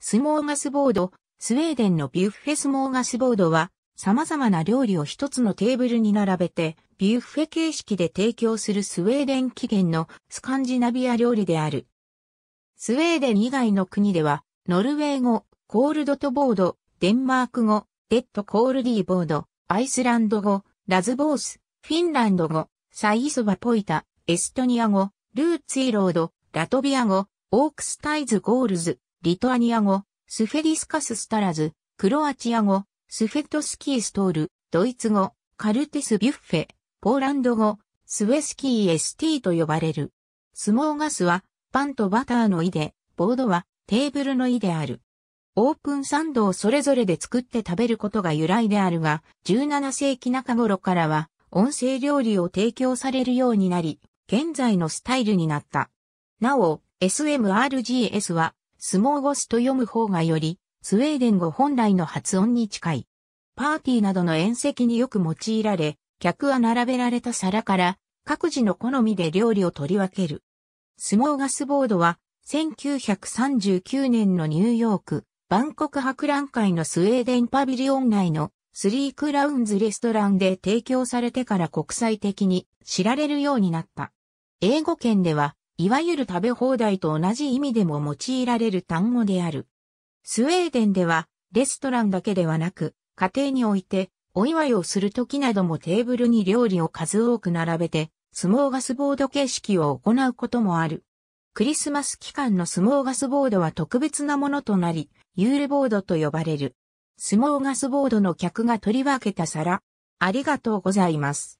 スモーガスボード、スウェーデンのビュッフェスモーガスボードは、様々な料理を一つのテーブルに並べて、ビュッフェ形式で提供するスウェーデン起源のスカンジナビア料理である。スウェーデン以外の国では、ノルウェー語、コールドトボード、デンマーク語、デッドコールディーボード、アイスランド語、ラズボース、フィンランド語、サイソバポイタ、エストニア語、ルーツイロード、ラトビア語、オークスタイズゴールズ、リトアニア語、スフェディスカススタラズ、クロアチア語、スフェトスキーストール、ドイツ語、カルテスビュッフェ、ポーランド語、スウェスキー ST と呼ばれる。スモーガスは、パンとバターの意で、ボードは、テーブルの意である。オープンサンドをそれぞれで作って食べることが由来であるが、17世紀中頃からは、音声料理を提供されるようになり、現在のスタイルになった。なお、SMRGS は、スモーゴスと読む方がより、スウェーデン語本来の発音に近い。パーティーなどの宴席によく用いられ、客は並べられた皿から各自の好みで料理を取り分ける。スモーガスボードは1939年のニューヨーク、バンコク博覧会のスウェーデンパビリオン内のスリークラウンズレストランで提供されてから国際的に知られるようになった。英語圏ではいわゆる食べ放題と同じ意味でも用いられる単語である。スウェーデンでは、レストランだけではなく、家庭において、お祝いをする時などもテーブルに料理を数多く並べて、スモーガスボード形式を行うこともある。クリスマス期間のスモーガスボードは特別なものとなり、ユールボードと呼ばれる。スモーガスボードの客が取り分けた皿。ありがとうございます。